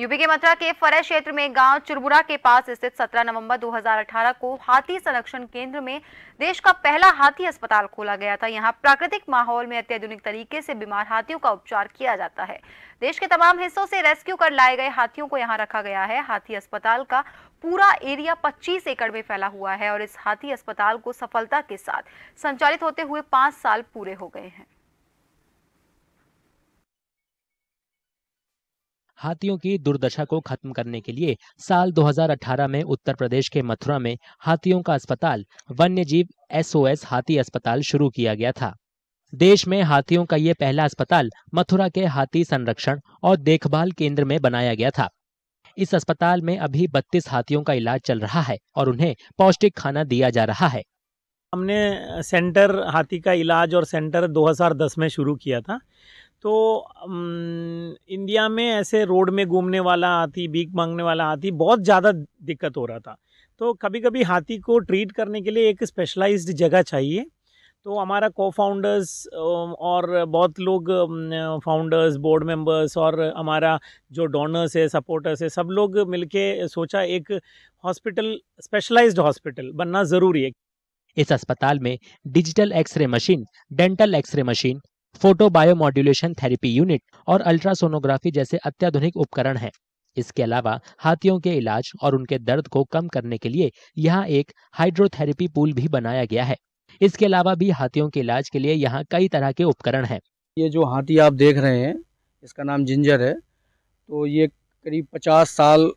UP के मथुरा के फरह क्षेत्र में गांव चुरबुरा के पास स्थित 17 नवंबर 2018 को हाथी संरक्षण केंद्र में देश का पहला हाथी अस्पताल खोला गया था यहां प्राकृतिक माहौल में अत्याधुनिक तरीके से बीमार हाथियों का उपचार किया जाता है देश के तमाम हिस्सों से रेस्क्यू कर लाए गए हाथियों को यहाँ रखा गया है हाथी अस्पताल का पूरा एरिया पच्चीस एकड़ में फैला हुआ है और इस हाथी अस्पताल को सफलता के साथ संचालित होते हुए पांच साल पूरे हो गए हैं हाथियों की दुर्दशा को खत्म करने के लिए साल 2018 में उत्तर प्रदेश के मथुरा में हाथियों का अस्पताल वन्य जीव एसओएस हाथी अस्पताल शुरू किया गया था देश में हाथियों का यह पहला अस्पताल मथुरा के हाथी संरक्षण और देखभाल केंद्र में बनाया गया था इस अस्पताल में अभी 32 हाथियों का इलाज चल रहा है और उन्हें पौष्टिक खाना दिया जा रहा है हमने सेंटर हाथी का इलाज और सेंटर 2010 में शुरू किया था तो इंडिया में ऐसे रोड में घूमने वाला हाथी भीख मांगने वाला हाथी बहुत ज़्यादा दिक्कत हो रहा था तो कभी कभी हाथी को ट्रीट करने के लिए एक स्पेशलाइज्ड जगह चाहिए तो हमारा को फाउंडर्स और बहुत लोग फाउंडर्स बोर्ड मेंबर्स और हमारा जो डोनर्स है सपोर्टर्स है सब लोग मिलके सोचा एक हॉस्पिटल स्पेशलाइज्ड हॉस्पिटल बनना ज़रूरी है इस अस्पताल में digital x ray machine dental x ray machine photo photobiomodulation therapy unit और अल्ट्रासोनोग्राफी जैसे अत्याधुनिक उपकरण हैं इसके अलावा हाथियों के इलाज और उनके दर्द को कम करने के लिए यहाँ एक हाइड्रोथेरेपी पूल भी बनाया गया है इसके अलावा भी हाथियों के इलाज के लिए यहाँ कई तरह के उपकरण हैं ये जो हाथी आप देख रहे हैं इसका नाम जिंजर है तो ये करीब पचास साल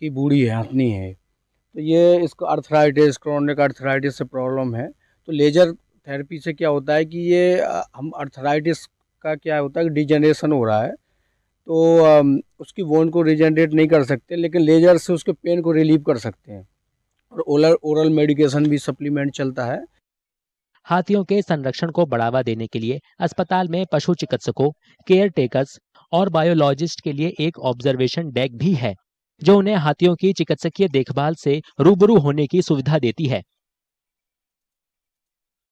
की बूढ़ी है हाथनी है तो ये इसको अर्थराइटिस क्रोनिक अर्थराइटिस से प्रॉब्लम है तो लेजर थेरेपी से क्या होता है कि ये हम अर्थराइटिस का क्या होता है कि डिजेनरेशन हो रहा है तो उसकी बोन को रिजेनरेट नहीं कर सकते लेकिन लेजर से उसके पेन को रिलीव कर सकते हैं और ओलर ओरल मेडिकेशन भी सप्लीमेंट चलता है हाथियों के संरक्षण को बढ़ावा देने के लिए अस्पताल में पशु चिकित्सकों केयर टेकर्स और बायोलॉजिस्ट के लिए एक ऑब्जर्वेशन डेक भी है जो उन्हें हाथियों की चिकित्सकीय देखभाल से रूबरू होने की सुविधा देती है